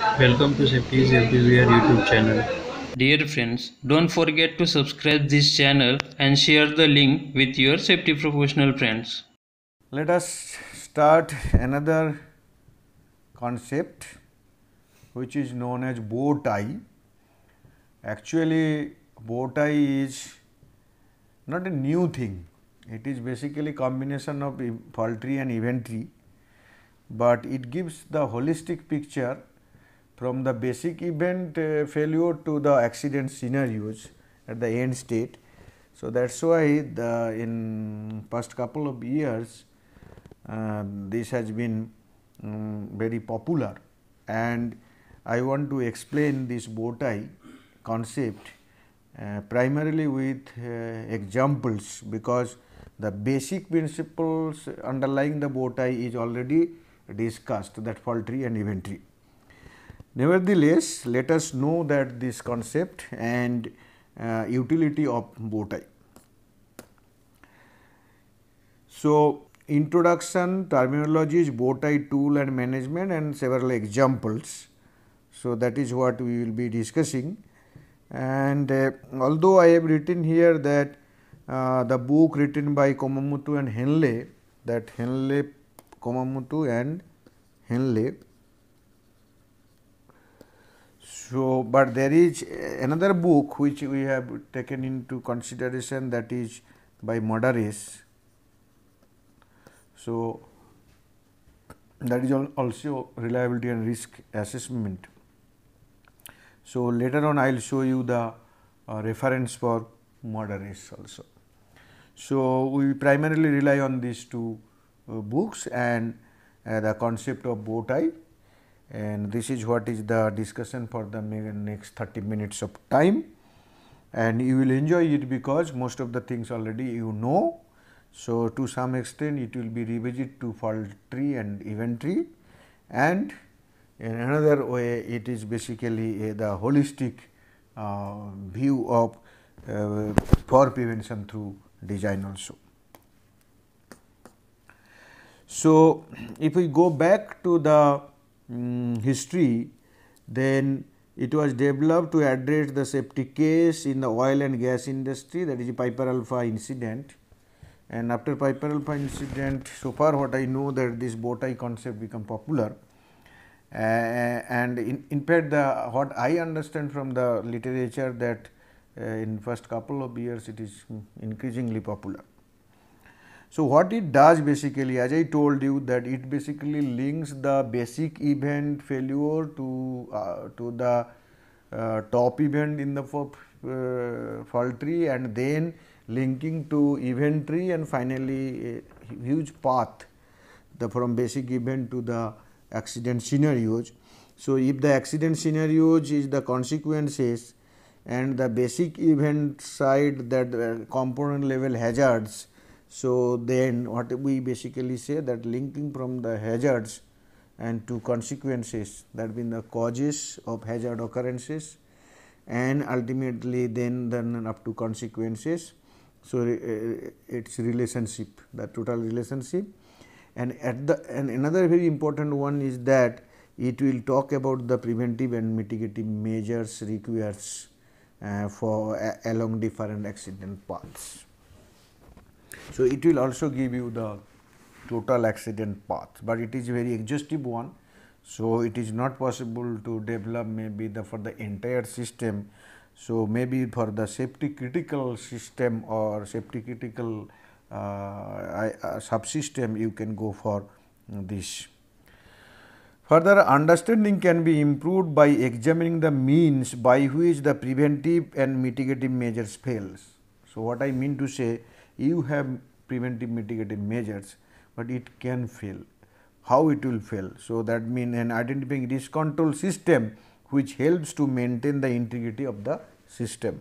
Welcome to Safety's Everywhere YouTube channel. Dear friends, don't forget to subscribe this channel and share the link with your safety professional friends. Let us start another concept which is known as bow tie. Actually, bow tie is not a new thing. It is basically combination of poultry and eventry, but it gives the holistic picture from the basic event uh, failure to the accident scenarios at the end state. So, that is why the in past couple of years uh, this has been um, very popular and I want to explain this bow tie concept uh, primarily with uh, examples because the basic principles underlying the bow tie is already discussed that fault tree and event tree. Nevertheless, let us know that this concept and uh, utility of bow tie. So, introduction, terminologies, bow tie tool and management and several examples. So, that is what we will be discussing and uh, although I have written here that uh, the book written by Komamoto and Henle, that Henle, Komamoto and Henle. So, but there is eh, another book which we have taken into consideration that is by Madaris. So, that is also reliability and risk assessment. So, later on I will show you the uh, reference for Madaris also. So, we primarily rely on these two uh, books and uh, the concept of bow tie and this is what is the discussion for the next 30 minutes of time and you will enjoy it because most of the things already you know. So, to some extent it will be revisited to fault tree and event tree and in another way it is basically a, the holistic uh, view of uh, for prevention through design also. So, if we go back to the Mm, history, then it was developed to address the safety case in the oil and gas industry that is the Piper Alpha incident. And after Piper Alpha incident, so far what I know that this bow concept become popular. Uh, and in, in fact, the what I understand from the literature that uh, in first couple of years it is increasingly popular. So what it does basically, as I told you that it basically links the basic event failure to, uh, to the uh, top event in the uh, fault tree and then linking to event tree and finally huge path the from basic event to the accident scenarios. So, if the accident scenarios is the consequences and the basic event side that uh, component level hazards so, then what we basically say that linking from the hazards and to consequences that mean the causes of hazard occurrences and ultimately then then up to consequences. So, uh, its relationship the total relationship and at the and another very important one is that it will talk about the preventive and mitigative measures requires uh, for uh, along different accident paths. So, it will also give you the total accident path, but it is very exhaustive one. So, it is not possible to develop maybe the for the entire system. So, maybe for the safety critical system or safety critical uh, I, uh, subsystem you can go for this. Further understanding can be improved by examining the means by which the preventive and mitigative measures fails. So, what I mean to say you have preventive mitigative measures, but it can fail. How it will fail? So, that means an identifying risk control system which helps to maintain the integrity of the system.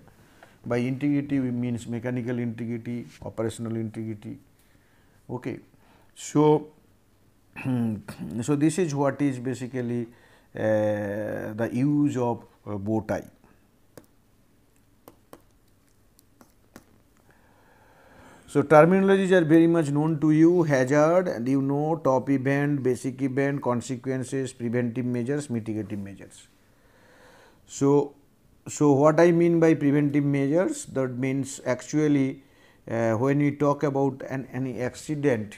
By integrity we means mechanical integrity, operational integrity. Okay. So, so this is what is basically uh, the use of uh, bow tie. So terminologies are very much known to you, hazard, and you know top event, basic event, consequences, preventive measures, mitigative measures. So, so what I mean by preventive measures, that means actually uh, when we talk about an, any accident,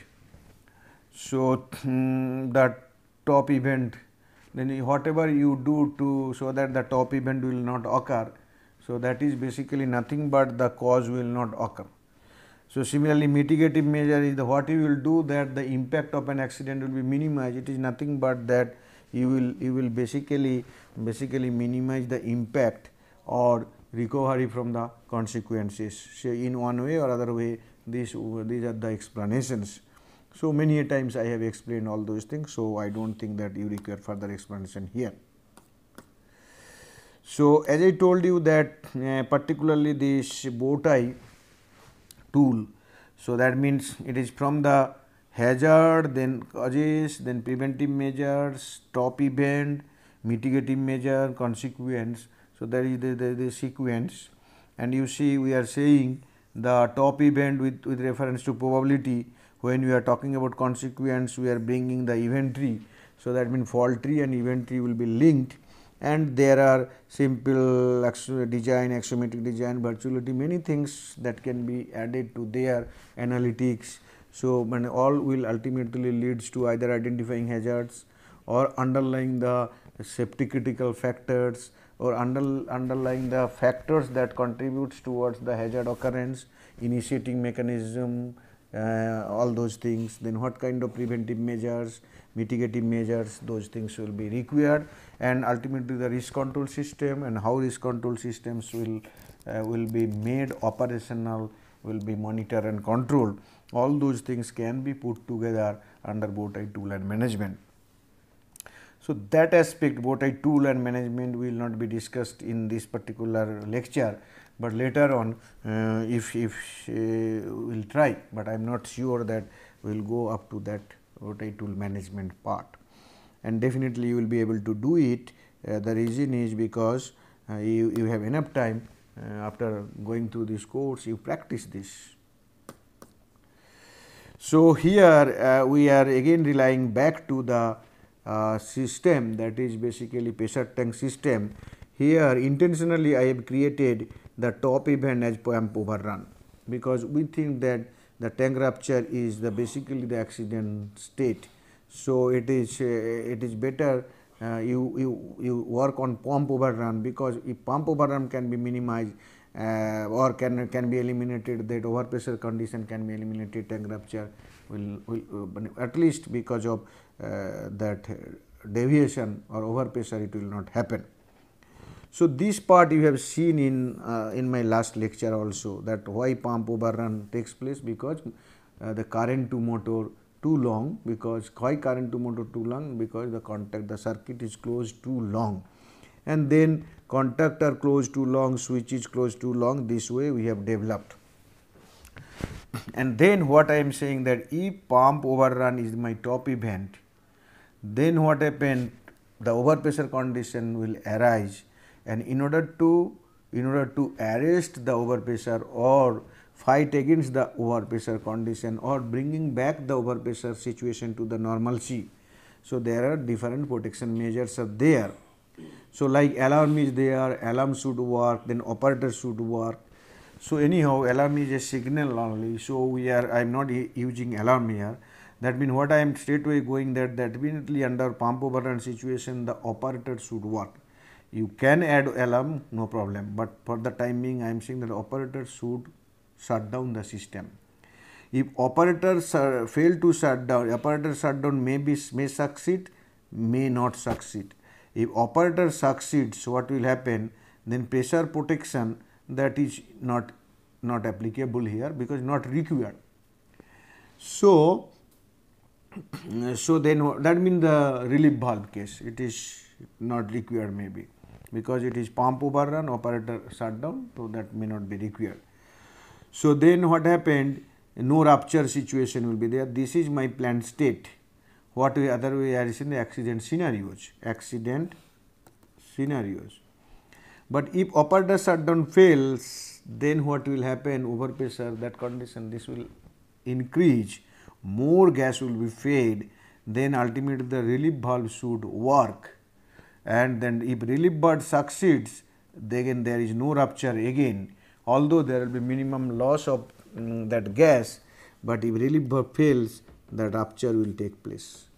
so mm, that top event, then whatever you do to so that the top event will not occur, so that is basically nothing but the cause will not occur. So, similarly mitigative measure is the what you will do that the impact of an accident will be minimized it is nothing but that you will you will basically basically minimize the impact or recovery from the consequences. So, in one way or other way these these are the explanations. So, many times I have explained all those things. So, I do not think that you require further explanation here. So, as I told you that uh, particularly this bow tie tool. So, that means it is from the hazard, then causes, then preventive measures, stop event, mitigative measure, consequence. So, that is the, the, the sequence and you see we are saying the top event with, with reference to probability when we are talking about consequence we are bringing the event tree. So, that means fault tree and event tree will be linked and there are simple design, axiomatic design, virtuality many things that can be added to their analytics. So, when all will ultimately leads to either identifying hazards or underlying the safety critical factors or under, underlying the factors that contributes towards the hazard occurrence, initiating mechanism, uh, all those things, then what kind of preventive measures, mitigative measures those things will be required and ultimately the risk control system and how risk control systems will uh, will be made operational will be monitored and controlled all those things can be put together under both tool and management. So, that aspect both tool and management will not be discussed in this particular lecture, but later on uh, if, if uh, we will try, but I am not sure that we will go up to that rotate tool management part and definitely you will be able to do it. Uh, the reason is because uh, you, you have enough time uh, after going through this course you practice this. So, here uh, we are again relying back to the uh, system that is basically pressure tank system. Here intentionally I have created the top event as pump overrun because we think that the tank rupture is the basically the accident state. So, it is uh, it is better uh, you, you, you work on pump overrun because if pump overrun can be minimized uh, or can can be eliminated that overpressure condition can be eliminated tank rupture will, will uh, at least because of uh, that deviation or overpressure it will not happen. So, this part you have seen in, uh, in my last lecture also that why pump overrun takes place because uh, the current to motor too long because why current to motor too long because the contact the circuit is closed too long and then contact are closed too long switch is closed too long this way we have developed. And then what I am saying that if pump overrun is my top event then what happened the overpressure condition will arise and in order to in order to arrest the overpressure or fight against the overpressure condition or bringing back the overpressure situation to the normalcy. So, there are different protection measures are there. So, like alarm is there, alarm should work, then operator should work. So, anyhow alarm is a signal only. So, we are I am not using alarm here. That means, what I am straightway going that that immediately under pump overrun situation the operator should work. You can add alarm, no problem. But for the time being, I am saying that operator should shut down the system. If operator fail to shut down, operator shutdown may be may succeed, may not succeed. If operator succeeds, what will happen? Then pressure protection that is not not applicable here because not required. So, so then that means the relief valve case it is not required maybe because it is pump overrun operator shutdown so that may not be required. So then what happened no rupture situation will be there this is my planned state what we other way are in the accident scenarios accident scenarios. But if operator shutdown fails then what will happen overpressure that condition this will increase more gas will be fed then ultimately the relief valve should work and then if relief bird succeeds then there is no rupture again although there will be minimum loss of um, that gas, but if relief bird fails the rupture will take place.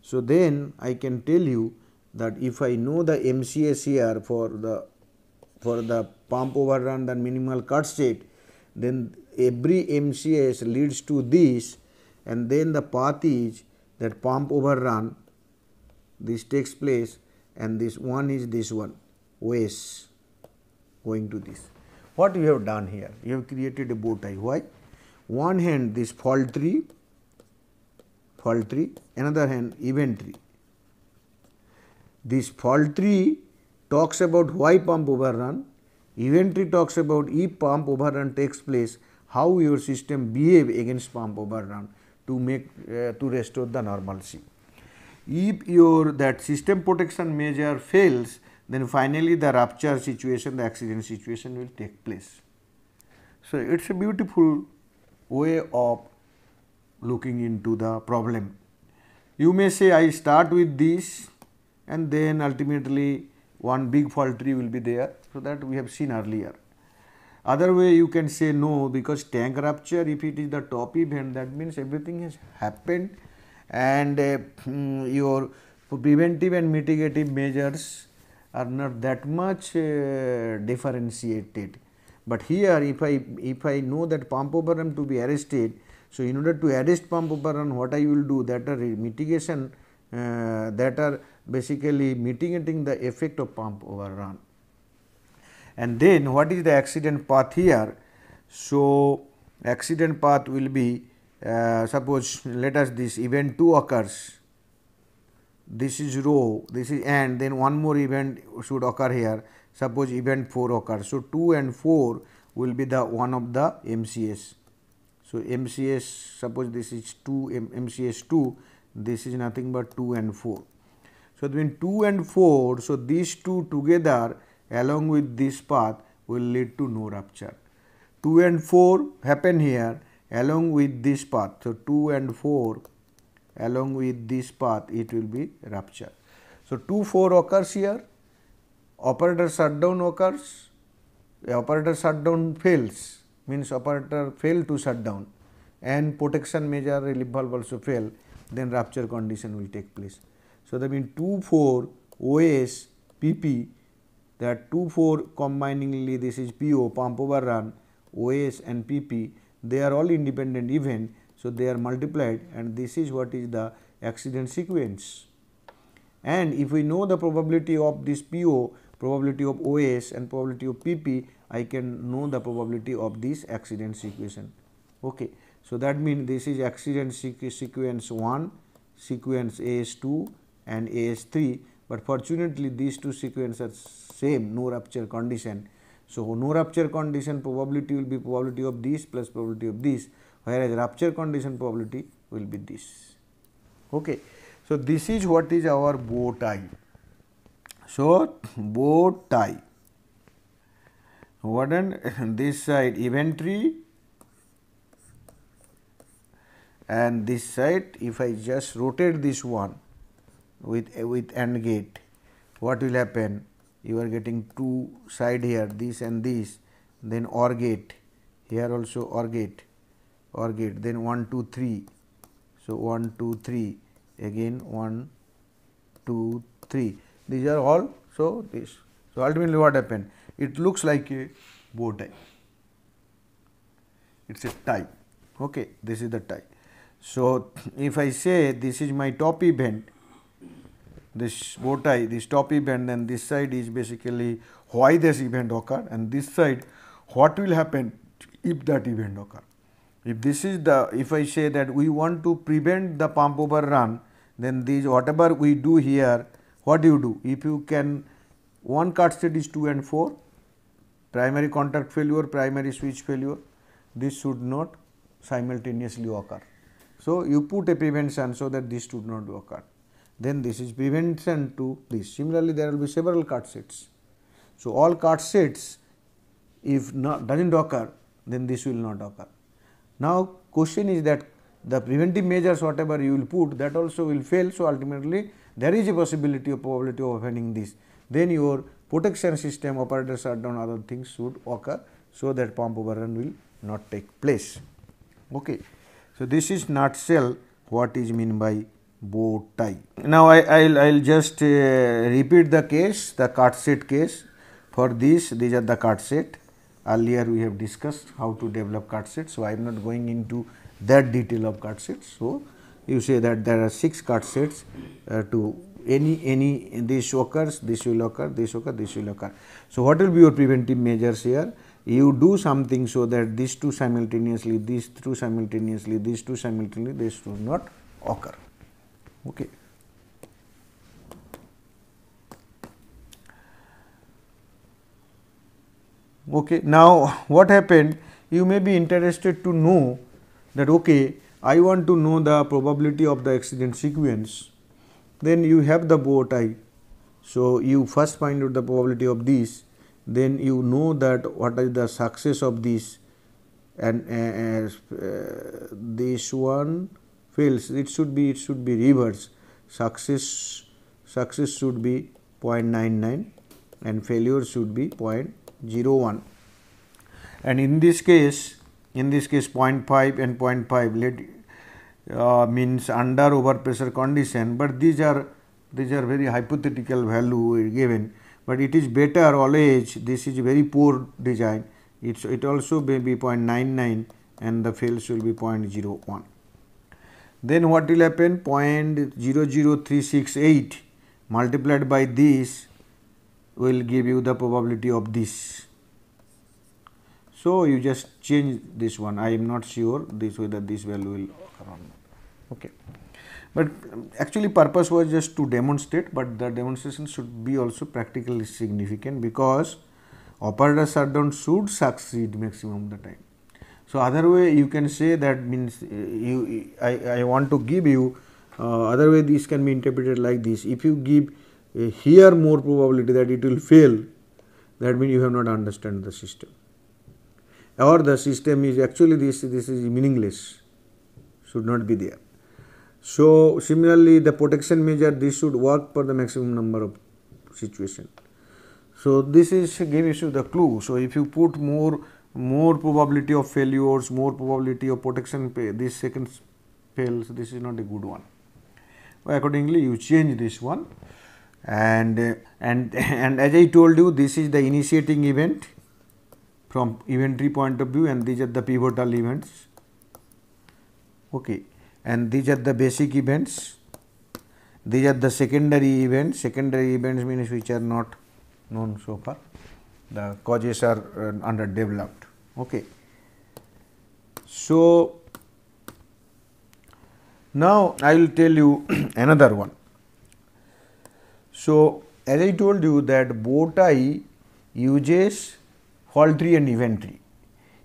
So, then I can tell you that if I know the MCACR for the for the pump overrun the minimal cut state then every MCS leads to this and then the path is that pump overrun this takes place and this one is this one ways going to this. What you have done here? You have created a bow tie. Why? One hand this fall tree, fall tree, another hand event tree. This fall tree talks about why pump overrun, event tree talks about if pump overrun takes place, how your system behave against pump overrun to make uh, to restore the normalcy if your that system protection measure fails then finally the rupture situation the accident situation will take place. So, it is a beautiful way of looking into the problem. You may say I start with this and then ultimately one big fault tree will be there. So, that we have seen earlier. Other way you can say no because tank rupture if it is the top event that means everything has happened and uh, hmm, your preventive and mitigative measures are not that much uh, differentiated. But here if I if I know that Pompobaram to be arrested, so in order to arrest Pompobaram what I will do that are mitigation uh, that are basically mitigating the effect of pump overrun. And then what is the accident path here? So, accident path will be uh, suppose let us this event 2 occurs this is rho this is and then one more event should occur here suppose event 4 occurs. So, 2 and 4 will be the one of the MCS. So, MCS suppose this is 2 MCS 2 this is nothing but 2 and 4. So, between 2 and 4 so these two together along with this path will lead to no rupture. 2 and 4 happen here along with this path. So, 2 and 4 along with this path it will be rupture. So, 2 4 occurs here, operator shutdown occurs, the operator shutdown fails means operator fail to shut down and protection measure relief valve also fail then rupture condition will take place. So, that means 2 4 OS PP that 2 4 combiningly this is PO pump overrun OS and PP they are all independent event. So, they are multiplied and this is what is the accident sequence. And if we know the probability of this PO, probability of OS and probability of PP, I can know the probability of this accident sequence. Okay. So, that means this is accident sequence 1, sequence AS2 and AS3, but fortunately these two sequences are same no rupture condition. So, no rupture condition probability will be probability of this plus probability of this whereas rupture condition probability will be this. Okay. So, this is what is our bow tie. So, bow tie what and this side event tree and this side if I just rotate this one with with AND gate what will happen you are getting two side here this and this then OR gate here also OR gate OR gate then 1 2 3. So, 1 2 3 again 1 2 3 these are all. So, this so ultimately what happened it looks like a bow tie it is a tie okay this is the tie. So, if I say this is my top event this bow tie, this top event and this side is basically why this event occur and this side what will happen if that event occur. If this is the, if I say that we want to prevent the pump over run, then these whatever we do here, what do you do? If you can, one card state is 2 and 4, primary contact failure, primary switch failure, this should not simultaneously occur. So, you put a prevention so that this should not occur then this is prevention to this. Similarly, there will be several card sets. So, all card sets if not does not occur then this will not occur. Now, question is that the preventive measures whatever you will put that also will fail. So, ultimately there is a possibility of probability of offending this. Then your protection system operator shutdown other things should occur. So, that pump overrun will not take place. Okay. So, this is nutshell what is mean by bow tie. Now, I will just uh, repeat the case, the cart set case. For this, these are the cart set. Earlier, we have discussed how to develop cart set. So, I am not going into that detail of cart sets. So, you say that there are 6 cart sets uh, to any any this occurs, this will occur, this occur, this will occur. So, what will be your preventive measures here? you do something so that these two simultaneously, these two simultaneously, these two simultaneously, this do not occur okay okay now what happened you may be interested to know that okay I want to know the probability of the accident sequence then you have the bow tie. So, you first find out the probability of this. then you know that what is the success of this and uh, uh, uh this one fails it should be it should be reverse success success should be 0.99 and failure should be 0.01 and in this case in this case 0.5 and 0.5 let uh, means under over pressure condition but these are these are very hypothetical value given but it is better always this is very poor design it's it also may be 0.99 and the fails will be 0.01 then what will happen 0.00368 multiplied by this will give you the probability of this. So, you just change this one I am not sure this whether this value will come on. Okay. But actually purpose was just to demonstrate, but the demonstration should be also practically significant because operator shutdown should succeed maximum the time. So, other way you can say that means uh, you I, I want to give you uh, other way this can be interpreted like this if you give uh, here more probability that it will fail that means you have not understand the system or the system is actually this this is meaningless should not be there. So, similarly the protection measure this should work for the maximum number of situation. So, this is gives you the clue. So, if you put more more probability of failures, more probability of protection This second fails, this is not a good one. Accordingly, you change this one and and and as I told you, this is the initiating event from inventory point of view and these are the pivotal events. Okay. And these are the basic events, these are the secondary events, secondary events means which are not known so far the causes are uh, underdeveloped. Okay. So, now I will tell you another one. So, as I told you that both I uses fault tree and event tree.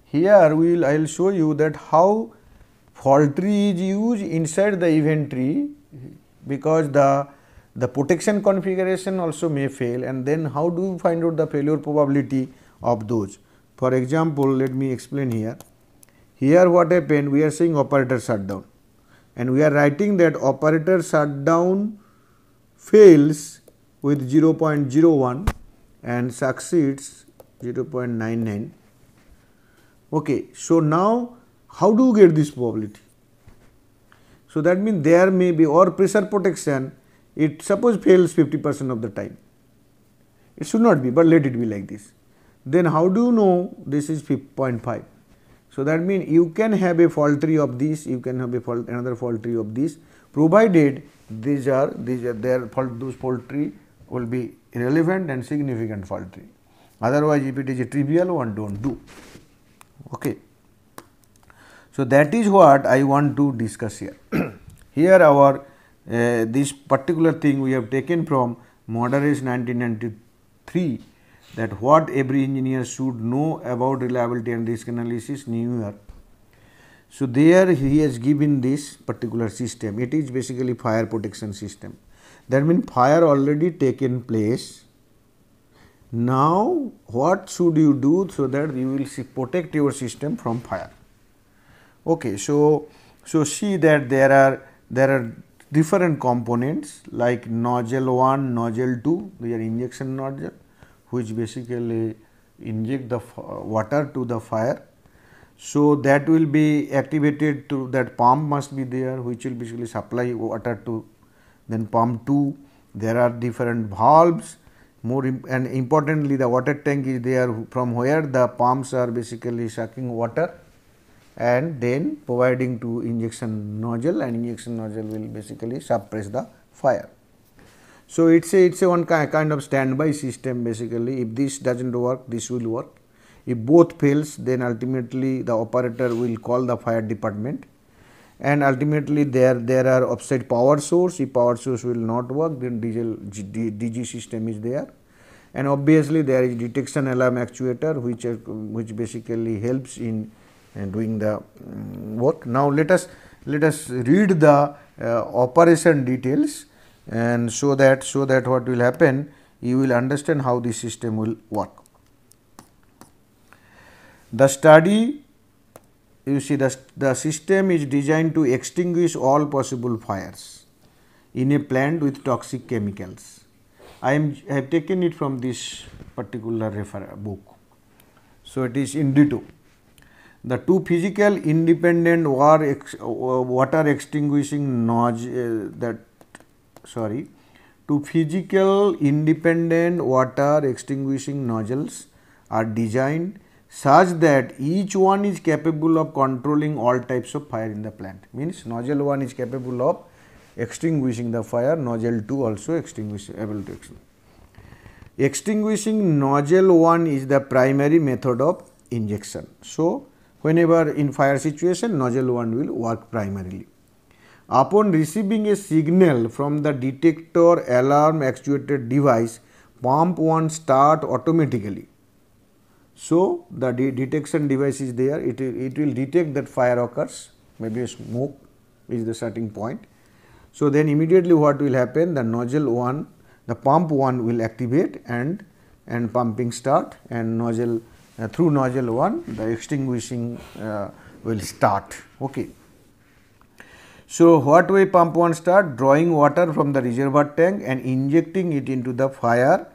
Here we will I will show you that how fault tree is used inside the event tree because the the protection configuration also may fail and then how do you find out the failure probability of those. For example, let me explain here. Here what happened we are saying operator shutdown and we are writing that operator shutdown fails with 0.01 and succeeds 0.99. Okay, so now how do you get this probability? So that means there may be or pressure protection it suppose fails 50 percent of the time. It should not be, but let it be like this. Then how do you know this is 0.5? So, that means you can have a fault tree of this, you can have a fault another fault tree of this, provided these are these are their fault those fault tree will be irrelevant and significant fault tree. Otherwise, if it is a trivial one, don't do. Okay. So, that is what I want to discuss here. here our uh, this particular thing we have taken from Moderis 1993 that what every engineer should know about reliability and risk analysis New York. So, there he has given this particular system it is basically fire protection system that means fire already taken place. Now, what should you do so that you will protect your system from fire. Okay, so, so see that there are there are different components like nozzle 1, nozzle 2, they are injection nozzle which basically inject the uh, water to the fire. So, that will be activated to that pump must be there which will basically supply water to then pump 2. There are different valves more imp and importantly the water tank is there from where the pumps are basically sucking water and then providing to injection nozzle and injection nozzle will basically suppress the fire. So, it is a it is a one kind of standby system basically if this does not work this will work. If both fails then ultimately the operator will call the fire department and ultimately there there are offset power source if power source will not work then diesel DG system is there and obviously there is detection alarm actuator which are, which basically helps in and doing the mm, work. Now, let us let us read the uh, operation details and so that so that what will happen you will understand how the system will work. The study you see the, the system is designed to extinguish all possible fires in a plant with toxic chemicals. I, am, I have taken it from this particular refer book. So, it is in detail. The two physical independent war ex, water extinguishing nozzle uh, that sorry two physical independent water extinguishing nozzles are designed such that each one is capable of controlling all types of fire in the plant. Means nozzle 1 is capable of extinguishing the fire, nozzle 2 also extinguish able to extinguish. Extinguishing nozzle 1 is the primary method of injection. So, whenever in fire situation nozzle 1 will work primarily. Upon receiving a signal from the detector alarm actuated device, pump 1 start automatically. So, the de detection device is there, it, it will detect that fire occurs, maybe a smoke is the starting point. So, then immediately what will happen, the nozzle 1, the pump 1 will activate and, and pumping start and nozzle uh, through nozzle 1 the extinguishing uh, will start. Okay. So, what way pump 1 start? Drawing water from the reservoir tank and injecting it into the fire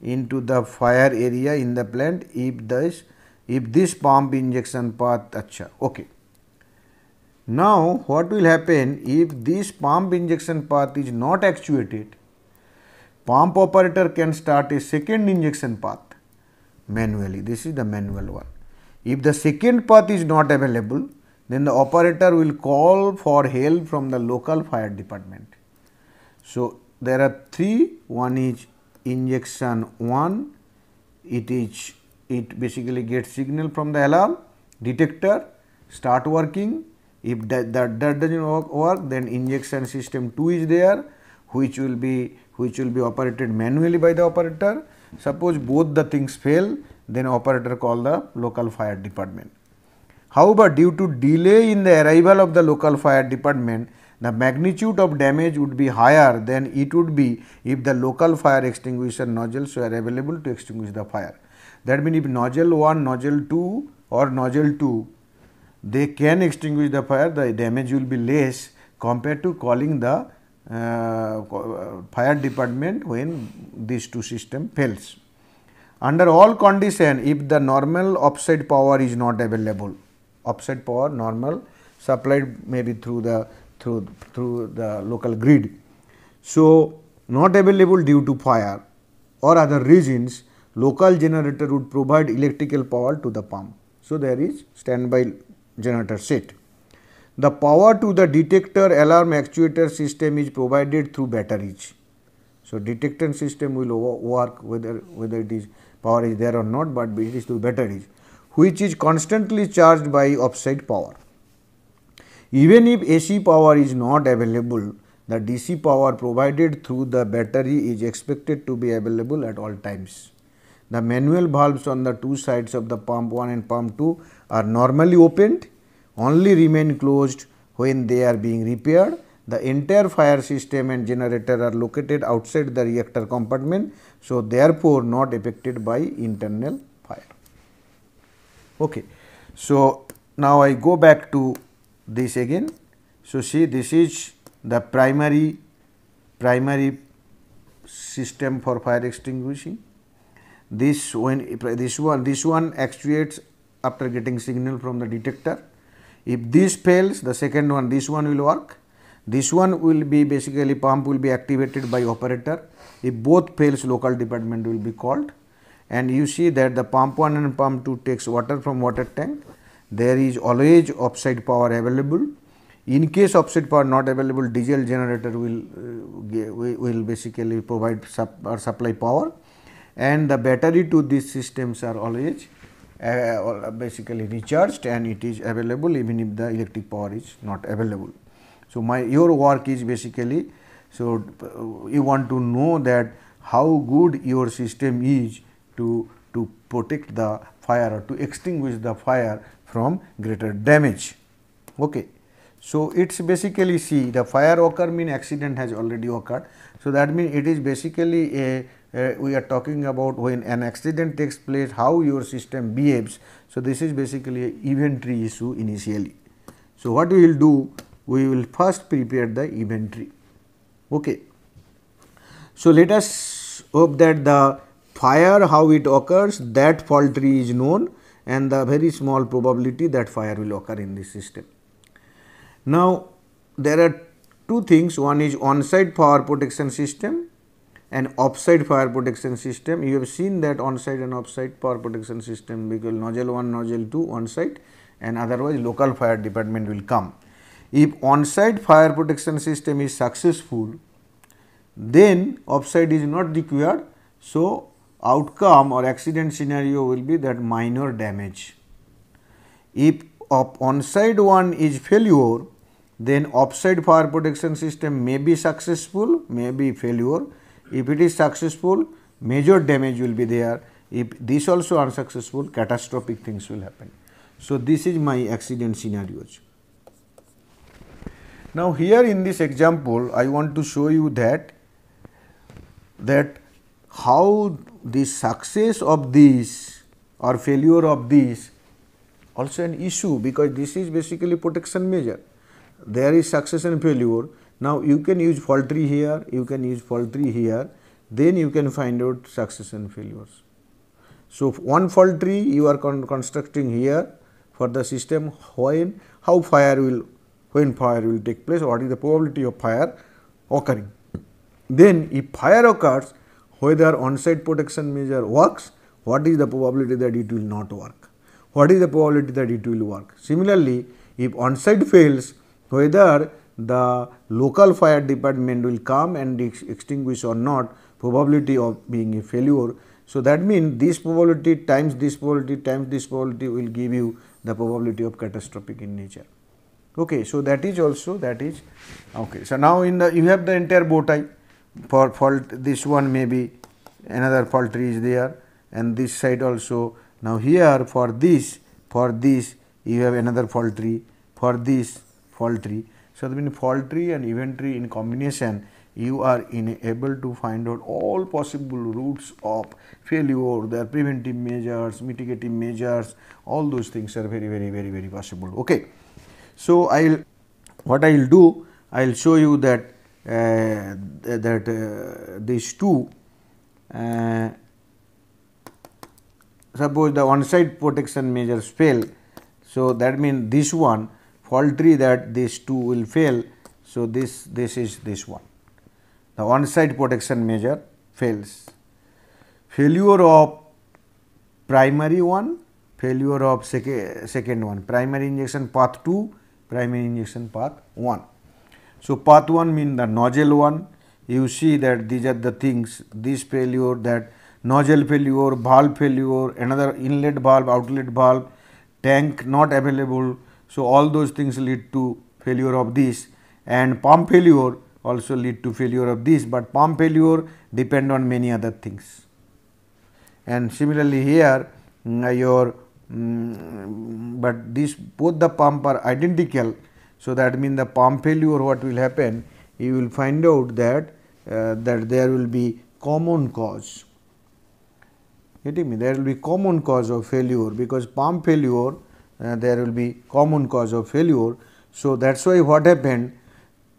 into the fire area in the plant if this if this pump injection path okay now what will happen if this pump injection path is not actuated pump operator can start a second injection path manually. This is the manual one. If the second path is not available, then the operator will call for help from the local fire department. So, there are three one is injection 1, it is it basically gets signal from the alarm detector start working if that, that, that does not work then injection system 2 is there which will be which will be operated manually by the operator Suppose both the things fail, then operator call the local fire department. However, due to delay in the arrival of the local fire department, the magnitude of damage would be higher than it would be if the local fire extinguisher nozzles were available to extinguish the fire. That means, if nozzle 1, nozzle 2 or nozzle 2, they can extinguish the fire, the damage will be less compared to calling the uh, fire department when these two system fails. Under all condition, if the normal offset power is not available, offset power normal supplied maybe through the through through the local grid. So, not available due to fire or other reasons, local generator would provide electrical power to the pump. So, there is standby generator set. The power to the detector alarm actuator system is provided through batteries. So, detector system will work whether, whether it is power is there or not, but it is through batteries which is constantly charged by offside power. Even if AC power is not available, the DC power provided through the battery is expected to be available at all times. The manual valves on the two sides of the pump 1 and pump 2 are normally opened only remain closed when they are being repaired. The entire fire system and generator are located outside the reactor compartment. So, therefore, not affected by internal fire. Okay. So, now I go back to this again. So, see this is the primary primary system for fire extinguishing. This when this one this one actuates after getting signal from the detector if this fails, the second one, this one will work. This one will be basically pump will be activated by operator. If both fails, local department will be called. And you see that the pump 1 and pump 2 takes water from water tank. There is always offside power available. In case offside power not available, diesel generator will, uh, will basically provide sup or supply power. And the battery to these systems are always uh, uh, basically recharged and it is available even if the electric power is not available. So, my your work is basically so uh, you want to know that how good your system is to to protect the fire or to extinguish the fire from greater damage. Okay. So, it is basically see the fire occur mean accident has already occurred. So, that means it is basically a uh, we are talking about when an accident takes place how your system behaves. So, this is basically an inventory issue initially. So, what we will do we will first prepare the inventory. Okay. So, let us hope that the fire how it occurs that fault tree is known and the very small probability that fire will occur in this system. Now, there are two things one is on-site power protection system an offside fire protection system. You have seen that on-site and off-site fire protection system because nozzle 1, nozzle 2 on-site and otherwise local fire department will come. If on-site fire protection system is successful, then off-site is not required. So, outcome or accident scenario will be that minor damage. If on-site one is failure, then off-site fire protection system may be successful, may be failure if it is successful, major damage will be there. If this also unsuccessful, catastrophic things will happen. So, this is my accident scenarios. Now, here in this example, I want to show you that that how the success of this or failure of this also an issue because this is basically protection measure. There is success and failure now, you can use fault tree here, you can use fault tree here, then you can find out success and failures. So, one fault tree you are con constructing here for the system when how fire will when fire will take place, what is the probability of fire occurring. Then if fire occurs whether on-site protection measure works, what is the probability that it will not work, what is the probability that it will work. Similarly, if on-site fails whether the local fire department will come and ex extinguish or not probability of being a failure. So, that means this probability times this probability times this probability will give you the probability of catastrophic in nature. Okay, so that is also that is okay. So now in the you have the entire bow tie for fault this one maybe another fault tree is there and this side also. Now here for this for this you have another fault tree for this fault tree. So, that means fault tree and event tree in combination, you are able to find out all possible routes of failure, their preventive measures, mitigative measures, all those things are very, very, very, very possible. Okay. So, I will what I will do, I will show you that uh, th that uh, these two uh, suppose the on site protection measures fail. So, that means this one paltry that these two will fail. So, this this is this one the on site protection measure fails. Failure of primary one, failure of sec second one, primary injection path 2, primary injection path 1. So, path 1 mean the nozzle one, you see that these are the things, this failure that nozzle failure, valve failure, another inlet valve, outlet valve, tank not available, so, all those things lead to failure of this and pump failure also lead to failure of this, but pump failure depend on many other things. And similarly here mm, uh, your um, but this both the pump are identical. So, that means the pump failure what will happen you will find out that uh, that there will be common cause. Getting me? There will be common cause of failure because pump failure uh, there will be common cause of failure. So, that is why what happened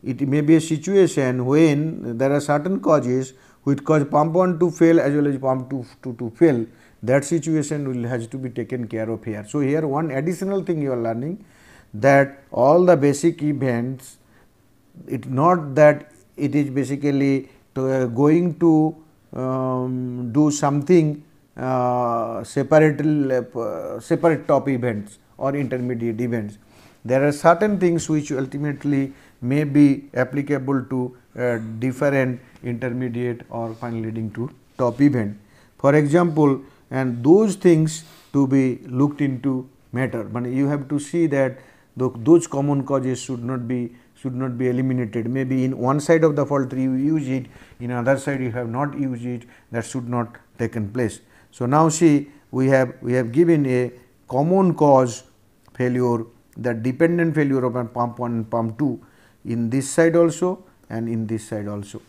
it may be a situation when there are certain causes which cause pump 1 to fail as well as pump 2 to, to fail that situation will has to be taken care of here. So, here one additional thing you are learning that all the basic events it not that it is basically to, uh, going to um, do something uh, separate, uh, separate top events or intermediate events. There are certain things which ultimately may be applicable to uh, different intermediate or finally leading to top event. For example, and those things to be looked into matter, but you have to see that those common causes should not be should not be eliminated. Maybe in one side of the fault tree you use it, in another side you have not used it, that should not taken place. So, now see we have we have given a common cause failure the dependent failure of pump 1 and pump 2 in this side also and in this side also.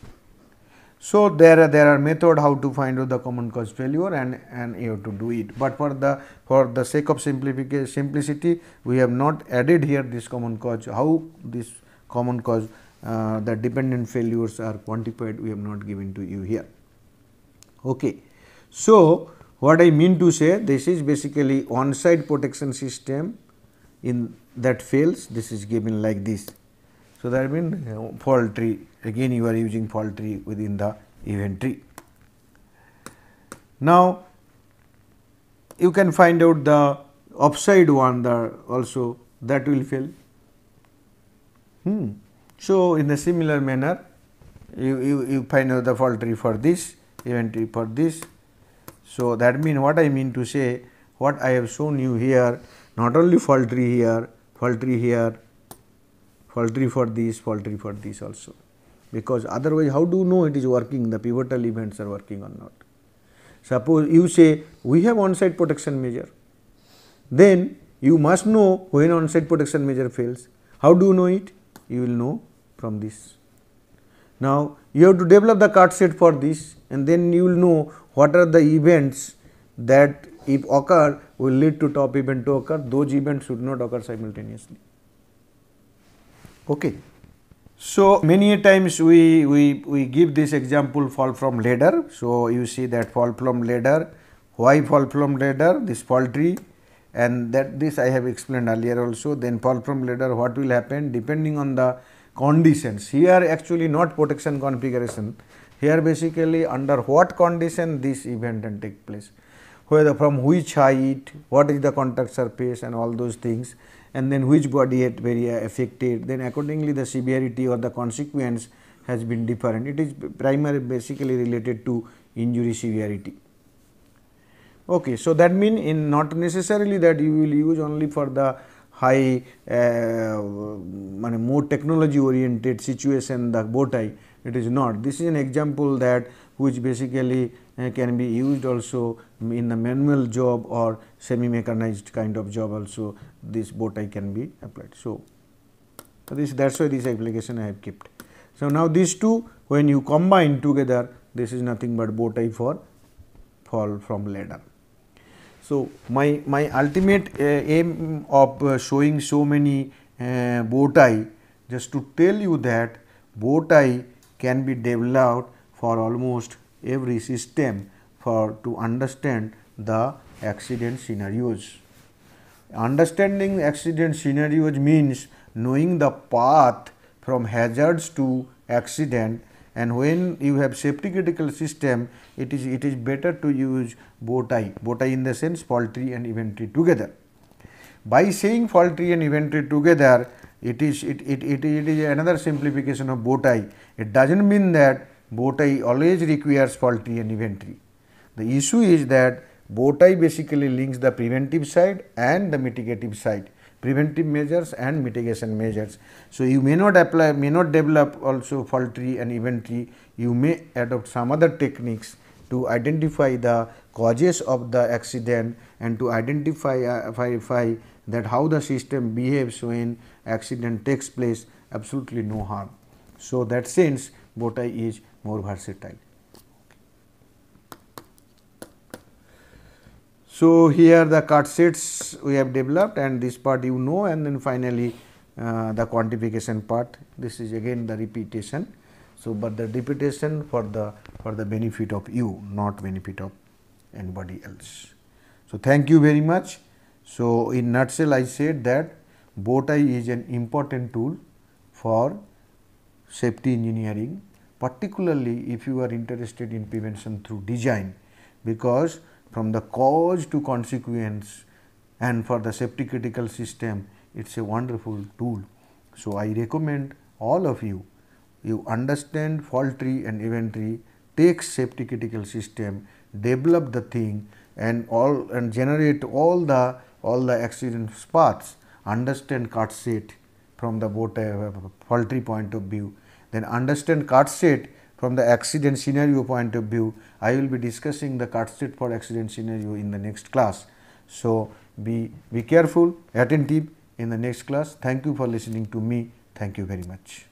So, there are there are method how to find out the common cause failure and, and you have to do it, but for the for the sake of simplification simplicity we have not added here this common cause how this common cause uh, the dependent failures are quantified we have not given to you here. Okay. So, what I mean to say this is basically on side protection system in that fails this is given like this. So, that means fault tree again you are using fault tree within the event tree. Now, you can find out the upside one the also that will fail. Hmm. So, in a similar manner you, you, you find out the fault tree for this event tree for this so, that means what I mean to say what I have shown you here not only tree here, tree here, tree for this, tree for this also because otherwise how do you know it is working the pivotal events are working or not. Suppose you say we have on-site protection measure then you must know when on-site protection measure fails. How do you know it? You will know from this. Now, you have to develop the card set for this and then you will know what are the events that if occur will lead to top event to occur those events should not occur simultaneously okay so many times we we we give this example fall from ladder so you see that fall from ladder why fall from ladder this fall tree and that this I have explained earlier also then fall from ladder what will happen depending on the conditions here actually not protection configuration here basically under what condition this event can take place, whether from which height, what is the contact surface and all those things and then which body area uh, affected, then accordingly the severity or the consequence has been different. It is primarily basically related to injury severity. Okay, so that mean in not necessarily that you will use only for the high uh, more technology oriented situation the bow tie it is not. This is an example that which basically uh, can be used also in the manual job or semi mechanized kind of job also this bow tie can be applied. So, this that is why this application I have kept. So, now these two when you combine together this is nothing but bow tie for fall from ladder. So, my, my ultimate uh, aim of uh, showing so many uh, bow tie just to tell you that bow tie can be developed for almost every system for to understand the accident scenarios. Understanding accident scenarios means knowing the path from hazards to accident and when you have safety critical system it is it is better to use bow tie bow tie in the sense fault tree and event tree together by saying fault tree and event tree together it is it, it, it, it is another simplification of bow tie. It does not mean that bow tie always requires fault tree and event tree. The issue is that bow tie basically links the preventive side and the mitigative side, preventive measures and mitigation measures. So, you may not apply, may not develop also fault tree and event tree, you may adopt some other techniques to identify the causes of the accident and to identify uh, that how the system behaves when accident takes place absolutely no harm. So, that sense bow is more versatile. So, here the cut sets we have developed and this part you know and then finally, uh, the quantification part this is again the repetition. So, but the repetition for the for the benefit of you not benefit of anybody else. So, thank you very much. So, in nutshell I said that bow is an important tool for safety engineering particularly if you are interested in prevention through design because from the cause to consequence and for the safety critical system it is a wonderful tool. So, I recommend all of you, you understand fault tree and event tree, take safety critical system, develop the thing and all and generate all the all the accident spots, understand cut set from the boat uh, poultry point of view, then understand cut set from the accident scenario point of view. I will be discussing the cut set for accident scenario in the next class. So, be, be careful, attentive in the next class. Thank you for listening to me. Thank you very much.